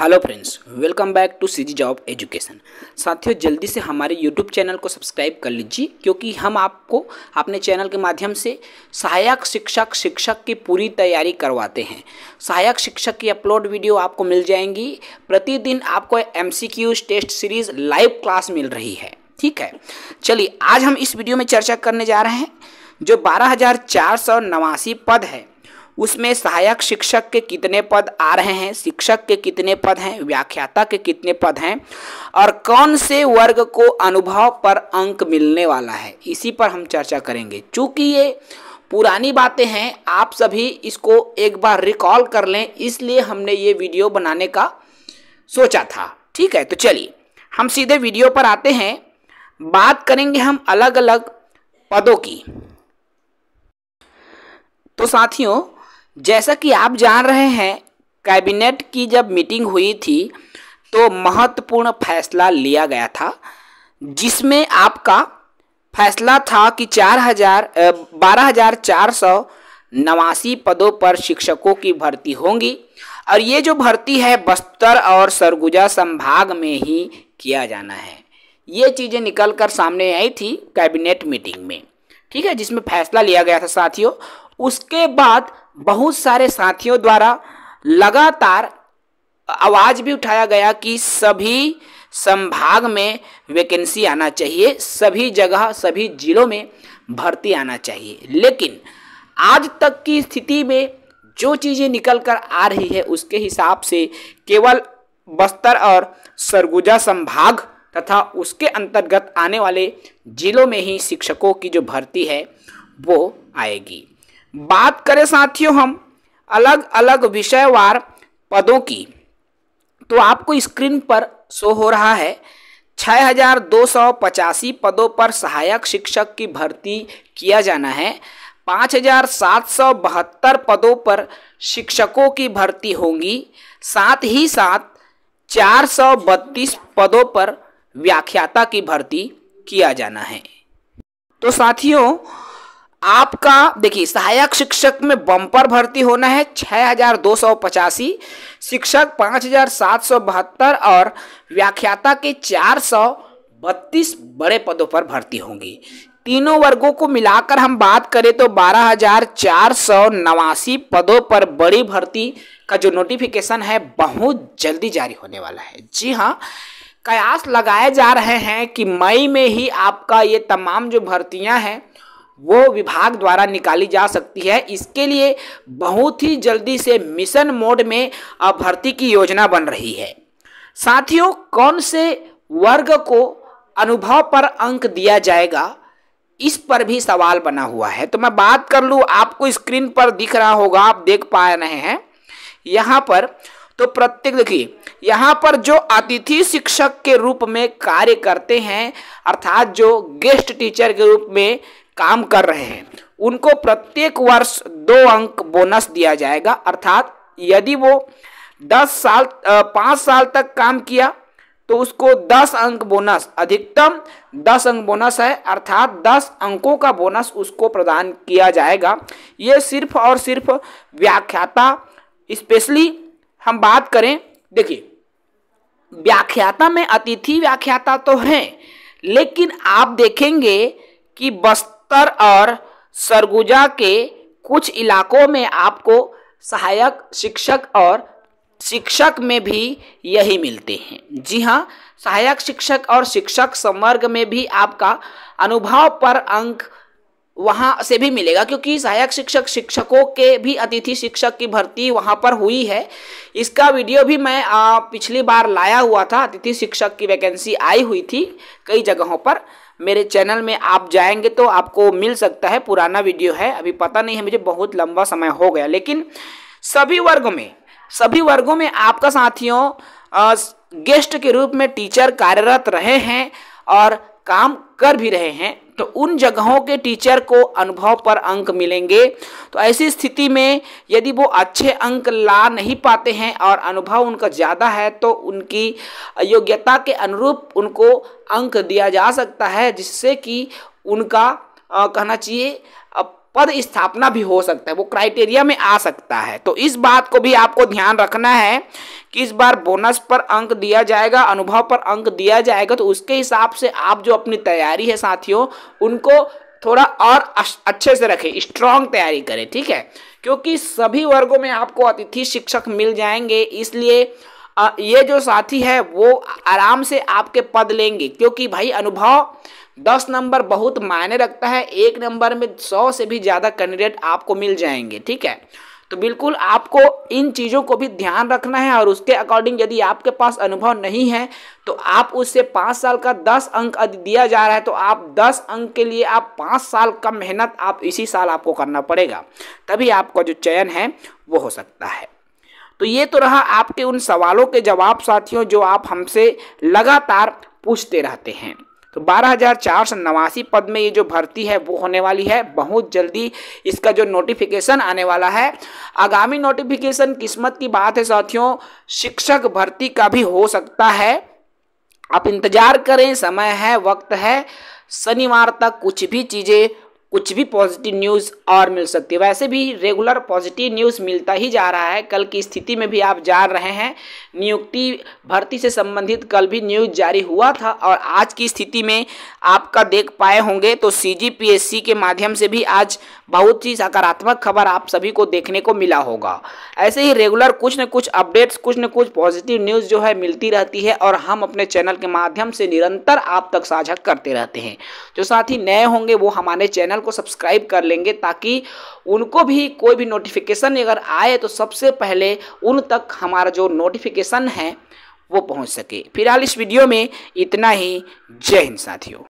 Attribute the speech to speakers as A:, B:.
A: hello friends welcome back to CG job education साथियों जल्दी से हमारे यूट्यूब चैनल को सब्सक्राइब कर लीजिए क्योंकि हम आपको अपने चैनल के माध्यम से सहायक शिक्षक शिक्षक की पूरी तैयारी करवाते हैं सहायक शिक्षक की अपलोड वीडियो आपको मिल जाएंगी प्रतिदिन आपको एम टेस्ट सीरीज लाइव क्लास मिल रही है ठीक है चलिए आज हम इस वीडियो में चर्चा करने जा रहे हैं जो बारह पद है उसमें सहायक शिक्षक के कितने पद आ रहे हैं शिक्षक के कितने पद हैं व्याख्याता के कितने पद हैं और कौन से वर्ग को अनुभव पर अंक मिलने वाला है इसी पर हम चर्चा करेंगे चूंकि ये पुरानी बातें हैं आप सभी इसको एक बार रिकॉल कर लें इसलिए हमने ये वीडियो बनाने का सोचा था ठीक है तो चलिए हम सीधे वीडियो पर आते हैं बात करेंगे हम अलग अलग पदों की तो साथियों जैसा कि आप जान रहे हैं कैबिनेट की जब मीटिंग हुई थी तो महत्वपूर्ण फैसला लिया गया था जिसमें आपका फैसला था कि चार हजार बारह हजार चार सौ नवासी पदों पर शिक्षकों की भर्ती होंगी और ये जो भर्ती है बस्तर और सरगुजा संभाग में ही किया जाना है ये चीज़ें निकल कर सामने आई थी कैबिनेट मीटिंग में ठीक है जिसमें फैसला लिया गया था साथियों उसके बाद बहुत सारे साथियों द्वारा लगातार आवाज भी उठाया गया कि सभी संभाग में वैकेंसी आना चाहिए सभी जगह सभी जिलों में भर्ती आना चाहिए लेकिन आज तक की स्थिति में जो चीज़ें निकल कर आ रही है उसके हिसाब से केवल बस्तर और सरगुजा संभाग तथा उसके अंतर्गत आने वाले जिलों में ही शिक्षकों की जो भर्ती है वो आएगी बात करें साथियों हम अलग अलग विषयवार पदों की तो आपको स्क्रीन पर शो हो रहा है छः हजार दो सौ पचासी पदों पर सहायक शिक्षक की भर्ती किया जाना है पाँच हजार सात सौ बहत्तर पदों पर शिक्षकों की भर्ती होंगी साथ ही साथ चार सौ बत्तीस पदों पर व्याख्याता की भर्ती किया जाना है तो साथियों आपका देखिए सहायक शिक्षक में बम्पर भर्ती होना है छः हजार दो सौ पचासी शिक्षक पाँच हजार सात सौ बहत्तर और व्याख्याता के चार सौ बत्तीस बड़े पदों पर भर्ती होंगी तीनों वर्गों को मिलाकर हम बात करें तो बारह हजार चार सौ नवासी पदों पर बड़ी भर्ती का जो नोटिफिकेशन है बहुत जल्दी जारी होने वाला है जी हाँ कयास लगाए जा रहे हैं कि मई में ही आपका ये तमाम जो भर्तियां हैं वो विभाग द्वारा निकाली जा सकती है इसके लिए बहुत ही जल्दी से मिशन मोड में अब भर्ती की योजना बन रही है साथियों कौन से वर्ग को अनुभव पर अंक दिया जाएगा इस पर भी सवाल बना हुआ है तो मैं बात कर लूँ आपको स्क्रीन पर दिख रहा होगा आप देख पा रहे हैं यहाँ पर तो प्रत्येक देखिए यहाँ पर जो अतिथि शिक्षक के रूप में कार्य करते हैं अर्थात जो गेस्ट टीचर के रूप में काम कर रहे हैं उनको प्रत्येक वर्ष दो अंक बोनस दिया जाएगा अर्थात यदि वो दस साल पाँच साल तक काम किया तो उसको दस अंक बोनस अधिकतम दस अंक बोनस है अर्थात दस अंकों का बोनस उसको प्रदान किया जाएगा ये सिर्फ और सिर्फ व्याख्याता स्पेशली हम बात करें देखिए व्याख्याता में अतिथि व्याख्याता तो हैं लेकिन आप देखेंगे कि बस बस्तर और सरगुजा के कुछ इलाकों में आपको सहायक शिक्षक और शिक्षक में भी यही मिलते हैं जी हाँ सहायक शिक्षक और शिक्षक संवर्ग में भी आपका अनुभव पर अंक वहाँ से भी मिलेगा क्योंकि सहायक शिक्षक शिक्षकों के भी अतिथि शिक्षक की भर्ती वहाँ पर हुई है इसका वीडियो भी मैं आ, पिछली बार लाया हुआ था अतिथि शिक्षक की वैकेंसी आई हुई थी कई जगहों पर मेरे चैनल में आप जाएंगे तो आपको मिल सकता है पुराना वीडियो है अभी पता नहीं है मुझे बहुत लंबा समय हो गया लेकिन सभी वर्गों में सभी वर्गों में आपका साथियों गेस्ट के रूप में टीचर कार्यरत रहे हैं और काम कर भी रहे हैं तो उन जगहों के टीचर को अनुभव पर अंक मिलेंगे तो ऐसी स्थिति में यदि वो अच्छे अंक ला नहीं पाते हैं और अनुभव उनका ज़्यादा है तो उनकी योग्यता के अनुरूप उनको अंक दिया जा सकता है जिससे कि उनका आ, कहना चाहिए पद स्थापना भी हो सकता है वो क्राइटेरिया में आ सकता है तो इस बात को भी आपको ध्यान रखना है कि इस बार बोनस पर अंक दिया जाएगा अनुभव पर अंक दिया जाएगा तो उसके हिसाब से आप जो अपनी तैयारी है साथियों उनको थोड़ा और अच्छे से रखें स्ट्रांग तैयारी करें ठीक है क्योंकि सभी वर्गों में आपको अतिथि शिक्षक मिल जाएंगे इसलिए ये जो साथी है वो आराम से आपके पद लेंगे क्योंकि भाई अनुभव दस नंबर बहुत मायने रखता है एक नंबर में सौ से भी ज़्यादा कैंडिडेट आपको मिल जाएंगे ठीक है तो बिल्कुल आपको इन चीज़ों को भी ध्यान रखना है और उसके अकॉर्डिंग यदि आपके पास अनुभव नहीं है तो आप उससे पाँच साल का दस अंक दिया जा रहा है तो आप दस अंक के लिए आप पाँच साल का मेहनत आप इसी साल आपको करना पड़ेगा तभी आपका जो चयन है वो हो सकता है तो ये तो रहा आपके उन सवालों के जवाब साथियों जो आप हमसे लगातार पूछते रहते हैं तो बारह पद में ये जो भर्ती है वो होने वाली है बहुत जल्दी इसका जो नोटिफिकेशन आने वाला है आगामी नोटिफिकेशन किस्मत की बात है साथियों शिक्षक भर्ती का भी हो सकता है आप इंतजार करें समय है वक्त है शनिवार तक कुछ भी चीज़ें कुछ भी पॉजिटिव न्यूज़ और मिल सकती है वैसे भी रेगुलर पॉजिटिव न्यूज़ मिलता ही जा रहा है कल की स्थिति में भी आप जान रहे हैं नियुक्ति भर्ती से संबंधित कल भी न्यूज़ जारी हुआ था और आज की स्थिति में आपका देख पाए होंगे तो सी के माध्यम से भी आज बहुत ही सकारात्मक खबर आप सभी को देखने को मिला होगा ऐसे ही रेगुलर कुछ न कुछ अपडेट्स कुछ न कुछ पॉजिटिव न्यूज़ जो है मिलती रहती है और हम अपने चैनल के माध्यम से निरंतर आप तक साझा करते रहते हैं जो साथी नए होंगे वो हमारे चैनल को सब्सक्राइब कर लेंगे ताकि उनको भी कोई भी नोटिफिकेशन अगर आए तो सबसे पहले उन तक हमारा जो नोटिफिकेशन है वो पहुंच सके फिलहाल इस वीडियो में इतना ही जय हिंद साथियों